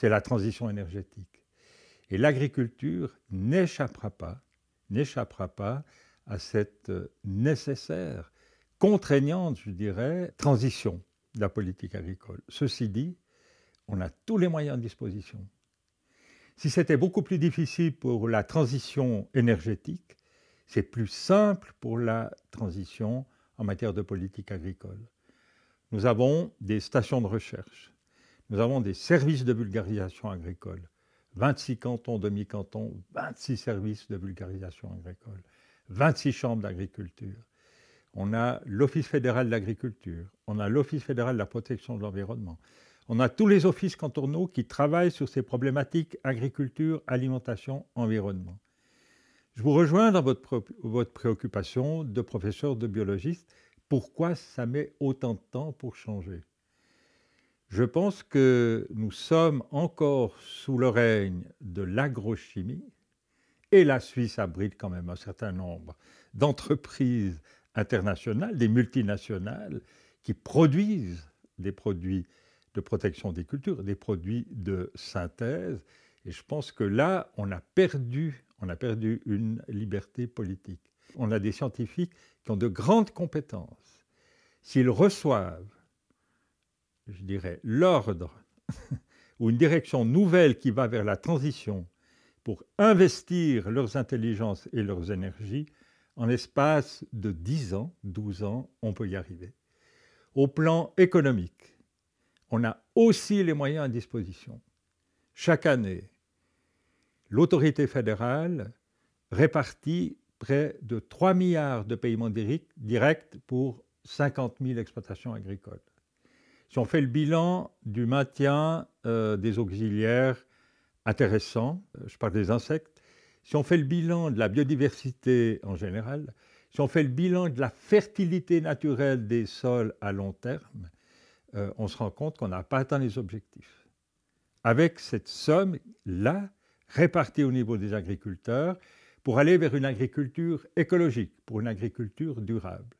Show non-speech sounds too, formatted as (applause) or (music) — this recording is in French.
c'est la transition énergétique. Et l'agriculture n'échappera pas, n'échappera pas à cette euh, nécessaire, contraignante, je dirais, transition de la politique agricole. Ceci dit, on a tous les moyens à disposition. Si c'était beaucoup plus difficile pour la transition énergétique, c'est plus simple pour la transition en matière de politique agricole. Nous avons des stations de recherche, nous avons des services de vulgarisation agricole. 26 cantons, demi-cantons, 26 services de vulgarisation agricole, 26 chambres d'agriculture. On a l'Office fédéral de l'agriculture, on a l'Office fédéral de la protection de l'environnement. On a tous les offices cantonaux qui travaillent sur ces problématiques agriculture, alimentation, environnement. Je vous rejoins dans votre, votre préoccupation de professeur de biologiste. Pourquoi ça met autant de temps pour changer je pense que nous sommes encore sous le règne de l'agrochimie, et la Suisse abrite quand même un certain nombre d'entreprises internationales, des multinationales, qui produisent des produits de protection des cultures, des produits de synthèse. Et je pense que là, on a perdu, on a perdu une liberté politique. On a des scientifiques qui ont de grandes compétences. S'ils reçoivent je dirais, l'ordre (laughs) ou une direction nouvelle qui va vers la transition pour investir leurs intelligences et leurs énergies, en l'espace de 10 ans, 12 ans, on peut y arriver. Au plan économique, on a aussi les moyens à disposition. Chaque année, l'autorité fédérale répartit près de 3 milliards de paiements directs pour 50 000 exploitations agricoles. Si on fait le bilan du maintien euh, des auxiliaires intéressants, euh, je parle des insectes, si on fait le bilan de la biodiversité en général, si on fait le bilan de la fertilité naturelle des sols à long terme, euh, on se rend compte qu'on n'a pas atteint les objectifs. Avec cette somme-là, répartie au niveau des agriculteurs, pour aller vers une agriculture écologique, pour une agriculture durable.